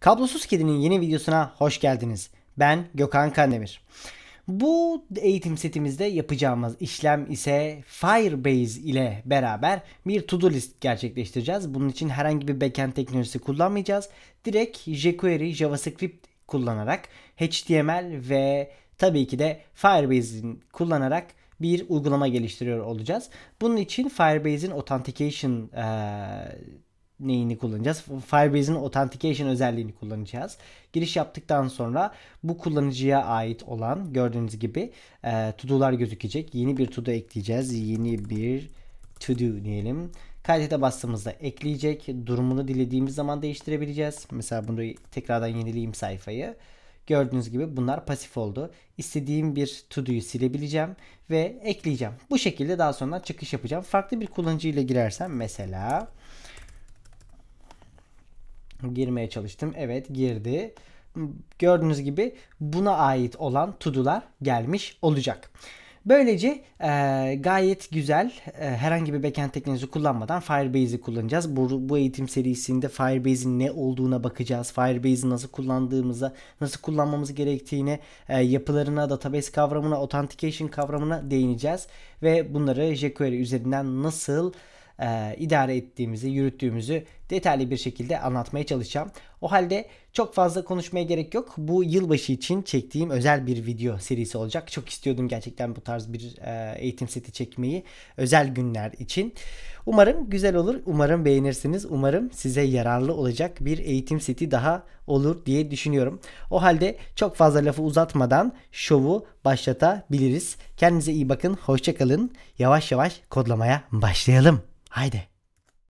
Kablosuz Kedi'nin yeni videosuna hoş geldiniz. Ben Gökhan Kandemir. Bu eğitim setimizde yapacağımız işlem ise Firebase ile beraber bir to-do list gerçekleştireceğiz. Bunun için herhangi bir backend teknolojisi kullanmayacağız. Direkt jQuery, JavaScript kullanarak HTML ve tabii ki de Firebase'in kullanarak bir uygulama geliştiriyor olacağız. Bunun için Firebase'in authentication e, neyini kullanacağız? Firebase'in authentication özelliğini kullanacağız. Giriş yaptıktan sonra bu kullanıcıya ait olan gördüğünüz gibi e, to-do'lar gözükecek. Yeni bir to-do ekleyeceğiz. Yeni bir to-do diyelim. Kaydete bastığımızda ekleyecek. Durumunu dilediğimiz zaman değiştirebileceğiz. Mesela bunu tekrardan yenileyim sayfayı. Gördüğünüz gibi bunlar pasif oldu. İstediğim bir to do'yu silebileceğim ve ekleyeceğim. Bu şekilde daha sonra çıkış yapacağım. Farklı bir kullanıcı ile girersem mesela girmeye çalıştım. Evet girdi. Gördüğünüz gibi buna ait olan tudular gelmiş olacak. Böylece e, gayet güzel e, herhangi bir backend teknolojisi kullanmadan Firebase'i kullanacağız. Bu, bu eğitim serisinde Firebase'in ne olduğuna bakacağız. Firebase'i nasıl kullandığımıza, nasıl kullanmamız gerektiğine, e, yapılarına, database kavramına, authentication kavramına değineceğiz. Ve bunları jQuery üzerinden nasıl e, idare ettiğimizi, yürüttüğümüzü detaylı bir şekilde anlatmaya çalışacağım. O halde çok fazla konuşmaya gerek yok. Bu yılbaşı için çektiğim özel bir video serisi olacak. Çok istiyordum gerçekten bu tarz bir e, eğitim seti çekmeyi özel günler için. Umarım güzel olur, umarım beğenirsiniz, umarım size yararlı olacak bir eğitim seti daha olur diye düşünüyorum. O halde çok fazla lafı uzatmadan şovu başlatabiliriz. Kendinize iyi bakın, hoşçakalın. Yavaş yavaş kodlamaya başlayalım. はいで。